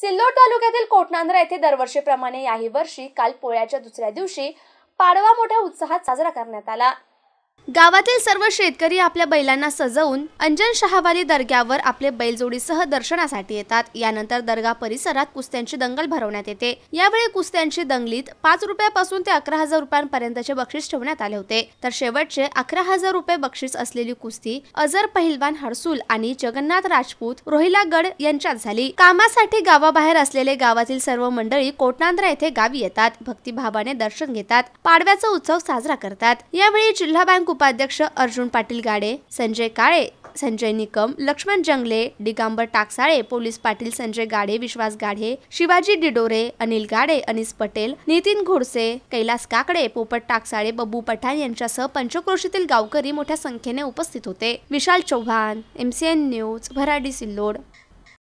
सिल्लोड तालुक्यातील कोटनांद्रा येथे दरवर्षीप्रमाणे याही वर्षी काल पोळ्याच्या दुसऱ्या दिवशी पाडवा मोठ्या उत्साहात साजरा करण्यात आला गावातील सर्व शेतकरी आपल्या बैलांना सजवून अंजन शहावाली दर्ग्यावर आपले बैलजोडीसह दर्शनासाठी येतात यानंतर दर्गा परिसरात कुस्त्यांची दंगल भरवण्यात येते यावेळी कुस्त्यांची दंगलीत पाच रुपयापासून ते अकरा हजार रुपयांपर्यंतचे बक्षीस ठेवण्यात आले होते तर शेवटचे अकरा हजार रुपये बक्षीस असलेली कुस्ती अजर पहिलवान हर्सुल आणि जगन्नाथ राजपूत रोहिलागड यांच्यात झाली कामासाठी गावाबाहेर असलेले गावातील सर्व मंडळी कोटनांद्रा येथे गावी येतात भक्तिभावाने दर्शन घेतात पाडव्याचा उत्सव साजरा करतात यावेळी जिल्हा बँक उपाध्यक्ष अर्जुन पाटील गाडे संजय काळे संजय निकम लक्ष्मण जंगले दिगांबर टाकसाळे पोलीस पाटील संजय गाडे विश्वास गाढे शिवाजी डिडोरे अनिल गाडे अनिस पटेल नितीन घोडसे कैलास काकडे पोपट टाकसाळे बब्बू पठाण यांच्यासह पंचक्रोशीतील गावकरी मोठ्या संख्येने उपस्थित होते विशाल चौहान एमसीएन न्यूज भराडी सिल्लोड